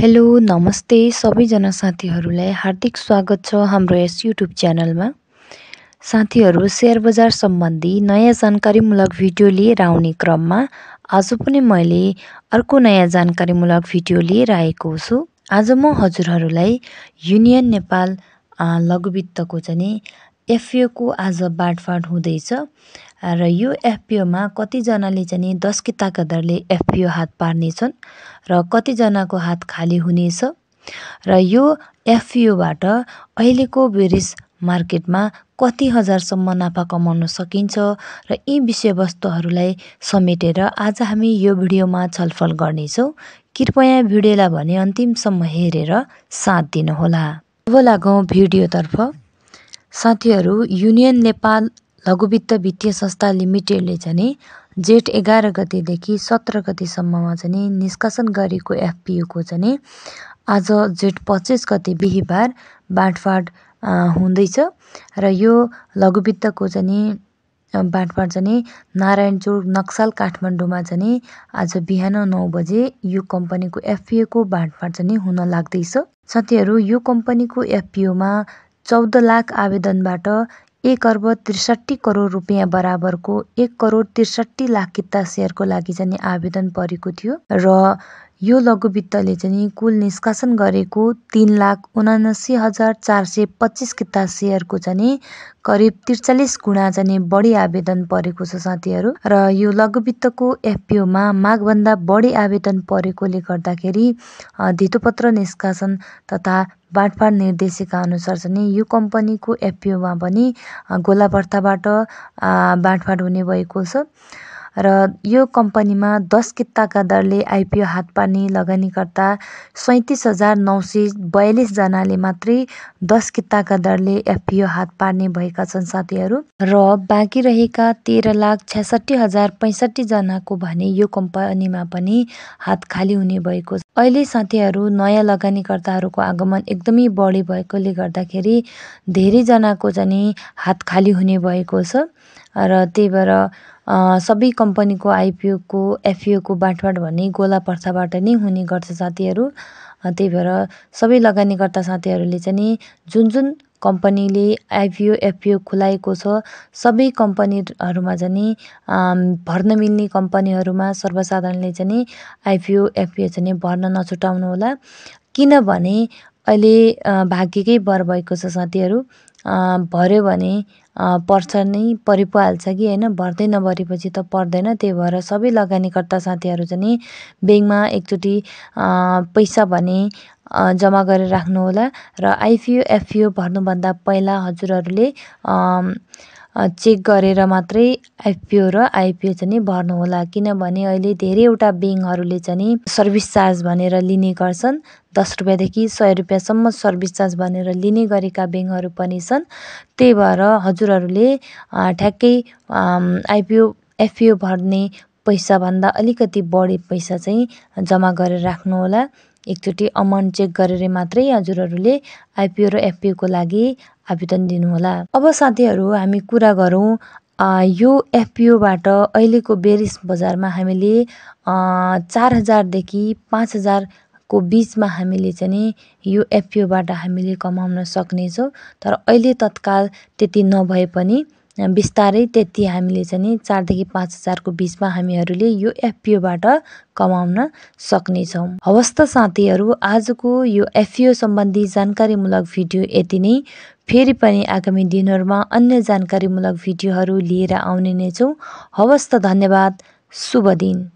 hello नमस्ते सबैजना साथीहरूलाई हार्दिक स्वागत छ हाम्रो यस युट्युब च्यानलमा साथीहरू सेयर बजार सम्बन्धी नयाँ जानकारीमूलक भिडियो लिएर आउने क्रममा आज पनि मैले अर्को नयाँ जानकारीमूलक भिडियो लिएर आएको छु आज म हजुरहरूलाई युनियन नेपाल लघुवित्तको चाहिँ एफपिओको आज बाँडफाँड हुँदैछ र यो एफपिओमा कतिजनाले चाहिँ दस किताका दरले एफपिओ हात पार्नेछन् र कतिजनाको हात खाली हुनेछ र यो एफपिओबाट अहिलेको बेरिस मार्केटमा कति हजारसम्म नाफा कमाउन सकिन्छ र यी विषयवस्तुहरूलाई समेटेर आज हामी यो भिडियोमा छलफल गर्नेछौँ कृपया भिडियोलाई भने अन्तिमसम्म हेरेर साथ दिनुहोला अब लागौँ भिडियोतर्फ साथीहरू युनियन नेपाल लघुवित्त वित्तीय संस्था लिमिटेडले चाहिँ जेठ एघार गतेदेखि सत्र गतेसम्ममा चाहिँ निष्कासन गरेको एफपिओको चाहिँ आज जेठ पच्चिस गते बिहिबार बाँडफाँड हुँदैछ र यो लघुवित्तको चाहिँ बाँडफाँड चाहिँ नारायणचोक नक्साल काठमाडौँमा चाहिँ आज बिहान नौ बजे यो कम्पनीको एफपिओको बाँडफाँड चाहिँ हुन लाग्दैछ साथीहरू यो कम्पनीको एफपिओमा चौध लाख आवेदनबाट एक अर्ब त्रिसठी करोड रुपियाँ बराबरको एक करोड त्रिसठी लाख किता सेयरको लागि चाहिँ आवेदन परेको थियो र यो लघुवित्तले चाहिँ कुल निष्कासन गरेको तिन लाख उनासी हजार चार सय पच्चिस किता सेयरको चाहिँ करिब त्रिचालिस गुणा चाहिँ बढी आवेदन परेको छ साथीहरू र यो लघुवित्तको एफपिओमा मागभन्दा बढी आवेदन परेकोले गर्दाखेरि धितोपत्र निष्कासन तथा बाँडफाँड निर्देशिका अनुसार चाहिँ यो कम्पनीको एफपिओमा पनि गोलाभर्ताबाट बाँडफाँड हुने भएको छ र यो कम्पनीमा दस किताका दरले आइपिओ हातपानी लगानीकर्ता सैँतिस हजार नौ सय बयालिसजनाले मात्रै दस किताका दरले एफपिओ पार्ने भएका छन् साथीहरू र बाँकी रहेका तेह्र लाख छ्यासठी हजार पैँसठीजनाको भने यो कम्पनीमा पनि हात खाली हुने भएको छ अहिले साथीहरू नयाँ लगानीकर्ताहरूको आगमन एकदमै बढी भएकोले गर्दाखेरि धेरैजनाको चाहिँ हात खाली हुने भएको छ र त्यही भएर सबै कम्पनीको आइपिओको एफपियोको बाँडफाँड भने गोला प्रथाबाट नै हुने गर्छ साथीहरू त्यही भएर सबै लगानीकर्ता साथीहरूले चाहिँ नि जुन जुन कम्पनीले आइपिओ एफिओ खुलाएको छ सबै कम्पनीहरूमा चाहिँ भर्न मिल्ने कम्पनीहरूमा सर्वसाधारणले चाहिँ नि आइपियो चाहिँ नि भर्न होला किनभने अहिले भाग्यकै भर भएको छ साथीहरू भर्यो भने पर्छ नै परि कि होइन भर्दै नभरेपछि त पर्दैन त्यही भएर सबै लगानीकर्ता साथीहरू चाहिँ नि ब्याङ्कमा एकचोटि पैसा भने जम्मा गरेर राख्नुहोला र आइपिओ एफपिओ भर्नुभन्दा पहिला हजुरहरूले चेक गरेर मात्रै एफपिओ र आइपिओ चाहिँ होला किनभने अहिले धेरैवटा ब्याङ्कहरूले चाहिँ सर्भिस चार्ज भनेर लिने गर्छन् दस रुपियाँदेखि सय रुपियाँसम्म सर्भिस चार्ज भनेर लिने गरेका ब्याङ्कहरू पनि छन् त्यही भएर हजुरहरूले ठ्याक्कै आइपिओ एफपिओ भर्ने पैसाभन्दा अलिकति बढी पैसा चाहिँ जम्मा गरेर राख्नु होला एकचोटि अमाउन्ट चेक गरेर मात्रै हजुरहरूले आइपिओ र एफपिओको लागि आवेदन दिनुहोला अब साथीहरू हामी कुरा गरौँ यो एफपिओबाट अहिलेको बेरिस बजारमा हामीले चार हजारदेखि पाँच को बिचमा हामीले चाहिँ यो एफपिओबाट हामीले कमाउन सक्नेछौँ तर अहिले तत्काल त्यति नभए पनि बिस्तारै त्यति हामीले चाहिँ चारदेखि पाँच हजारको बिचमा हामीहरूले यो एफपिओबाट कमाउन सक्नेछौँ हवस् त साथीहरू आजको यो एफपिओ सम्बन्धी जानकारीमूलक भिडियो यति नै फेरि पनि आगामी दिनहरूमा अन्य जानकारीमूलक भिडियोहरू लिएर आउने नै छौँ हवस् त धन्यवाद शुभ दिन